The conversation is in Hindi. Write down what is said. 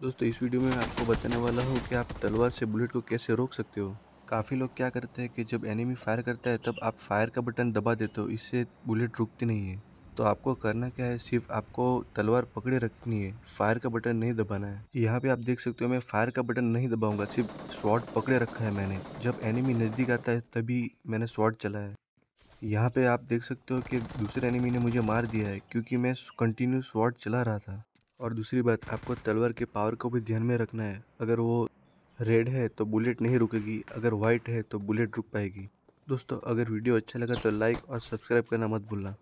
दोस्तों इस वीडियो में मैं आपको बताने वाला हूँ कि आप तलवार से बुलेट को कैसे रोक सकते हो काफ़ी लोग क्या करते हैं कि जब एनिमी फायर करता है तब आप फायर का बटन दबा देते हो इससे बुलेट रुकती नहीं है तो आपको करना क्या है सिर्फ आपको तलवार पकड़े रखनी है फायर का बटन नहीं दबाना है यहाँ पे आप देख सकते हो मैं फायर का बटन नहीं दबाऊंगा सिर्फ शॉट पकड़े रखा है मैंने जब एनिमी नज़दीक आता है तभी मैंने शॉट चलाया है यहाँ पे आप देख सकते हो कि दूसरे एनिमी ने मुझे मार दिया है क्योंकि मैं कंटिन्यू शॉट चला रहा था और दूसरी बात आपको तलवार के पावर को भी ध्यान में रखना है अगर वो रेड है तो बुलेट नहीं रुकेगी अगर वाइट है तो बुलेट रुक पाएगी दोस्तों अगर वीडियो अच्छा लगा तो लाइक और सब्सक्राइब करना मत भूलना